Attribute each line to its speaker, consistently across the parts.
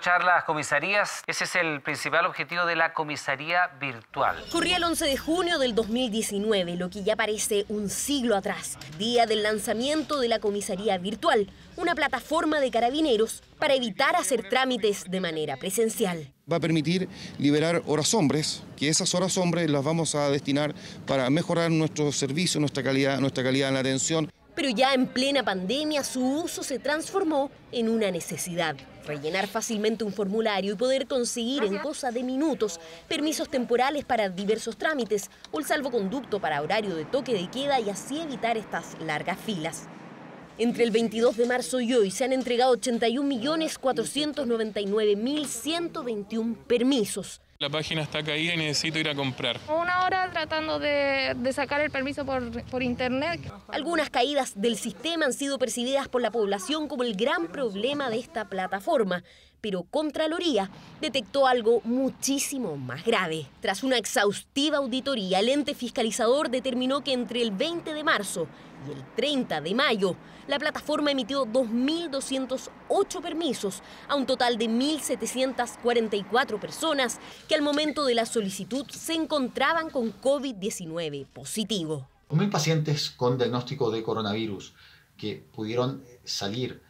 Speaker 1: Charlas las comisarías. Ese es el principal objetivo de la comisaría virtual. Corría el 11 de junio del 2019, lo que ya parece un siglo atrás, día del lanzamiento de la comisaría virtual, una plataforma de carabineros para evitar hacer trámites de manera presencial. Va a permitir liberar horas hombres, que esas horas hombres las vamos a destinar para mejorar nuestro servicio, nuestra calidad, nuestra calidad en la atención. Pero ya en plena pandemia su uso se transformó en una necesidad. Rellenar fácilmente un formulario y poder conseguir en cosa de minutos permisos temporales para diversos trámites o el salvoconducto para horario de toque de queda y así evitar estas largas filas. Entre el 22 de marzo y hoy se han entregado 81.499.121 permisos. La página está caída y necesito ir a comprar. Una hora tratando de, sacar el permiso por, por, internet. Algunas caídas del sistema han sido percibidas por la población como el gran problema de esta plataforma pero Contraloría detectó algo muchísimo más grave. Tras una exhaustiva auditoría, el ente fiscalizador determinó que entre el 20 de marzo y el 30 de mayo, la plataforma emitió 2.208 permisos a un total de 1.744 personas que al momento de la solicitud se encontraban con COVID-19 positivo. mil pacientes con diagnóstico de coronavirus que pudieron salir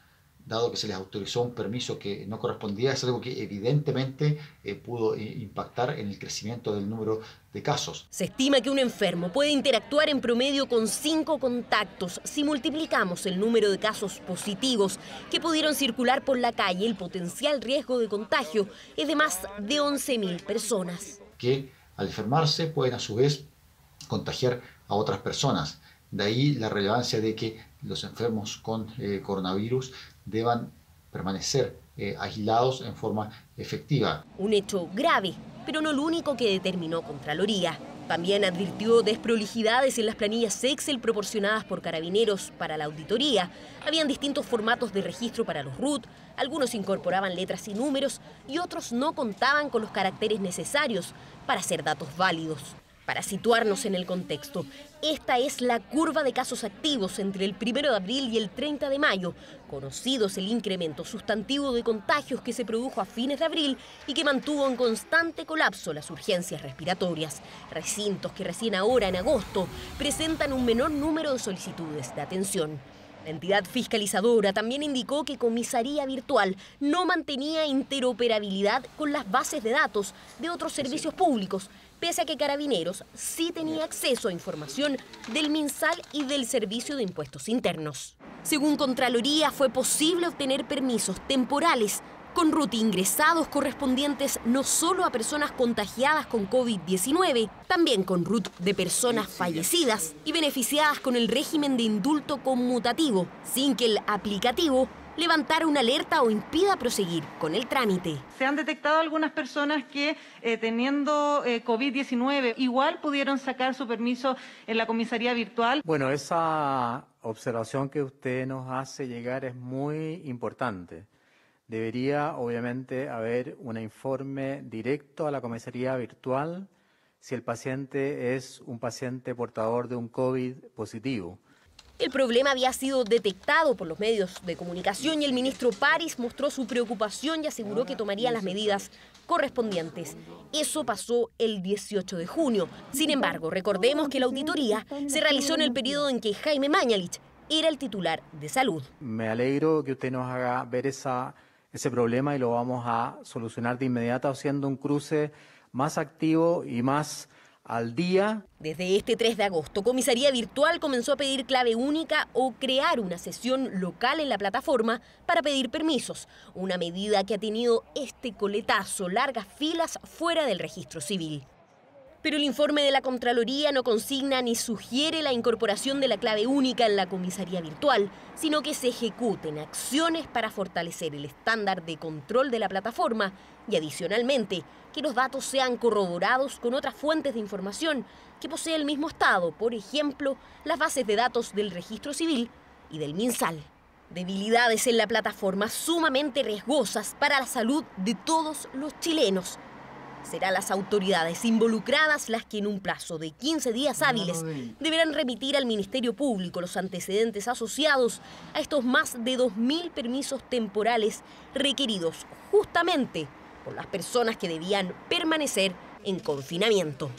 Speaker 1: dado que se les autorizó un permiso que no correspondía, es algo que evidentemente eh, pudo eh, impactar en el crecimiento del número de casos. Se estima que un enfermo puede interactuar en promedio con cinco contactos. Si multiplicamos el número de casos positivos que pudieron circular por la calle, el potencial riesgo de contagio es de más de 11.000 personas. Que al enfermarse pueden a su vez contagiar a otras personas. De ahí la relevancia de que los enfermos con eh, coronavirus deban permanecer eh, aislados en forma efectiva. Un hecho grave, pero no el único que determinó Contraloría. También advirtió desprolijidades en las planillas Excel proporcionadas por carabineros para la auditoría. Habían distintos formatos de registro para los RUT, algunos incorporaban letras y números y otros no contaban con los caracteres necesarios para ser datos válidos. Para situarnos en el contexto, esta es la curva de casos activos entre el 1 de abril y el 30 de mayo, conocidos el incremento sustantivo de contagios que se produjo a fines de abril y que mantuvo en constante colapso las urgencias respiratorias, recintos que recién ahora, en agosto, presentan un menor número de solicitudes de atención. La entidad fiscalizadora también indicó que comisaría virtual no mantenía interoperabilidad con las bases de datos de otros servicios públicos, pese a que Carabineros sí tenía acceso a información del MinSal y del Servicio de Impuestos Internos. Según Contraloría, fue posible obtener permisos temporales con RUT ingresados correspondientes no solo a personas contagiadas con COVID-19, también con RUT de personas fallecidas y beneficiadas con el régimen de indulto conmutativo, sin que el aplicativo levantar una alerta o impida proseguir con el trámite. Se han detectado algunas personas que eh, teniendo eh, COVID-19 igual pudieron sacar su permiso en la comisaría virtual. Bueno, esa observación que usted nos hace llegar es muy importante. Debería, obviamente, haber un informe directo a la comisaría virtual si el paciente es un paciente portador de un COVID positivo. El problema había sido detectado por los medios de comunicación y el ministro París mostró su preocupación y aseguró que tomaría las medidas correspondientes. Eso pasó el 18 de junio. Sin embargo, recordemos que la auditoría se realizó en el periodo en que Jaime Mañalich era el titular de salud. Me alegro que usted nos haga ver ese problema y lo vamos a solucionar de inmediato haciendo un cruce más activo y más al día. Desde este 3 de agosto, Comisaría Virtual comenzó a pedir clave única o crear una sesión local en la plataforma para pedir permisos, una medida que ha tenido este coletazo, largas filas fuera del registro civil. Pero el informe de la Contraloría no consigna ni sugiere la incorporación de la clave única en la comisaría virtual, sino que se ejecuten acciones para fortalecer el estándar de control de la plataforma y adicionalmente que los datos sean corroborados con otras fuentes de información que posee el mismo Estado, por ejemplo, las bases de datos del registro civil y del MinSal. Debilidades en la plataforma sumamente riesgosas para la salud de todos los chilenos Serán las autoridades involucradas las que en un plazo de 15 días hábiles deberán remitir al Ministerio Público los antecedentes asociados a estos más de 2.000 permisos temporales requeridos justamente por las personas que debían permanecer en confinamiento.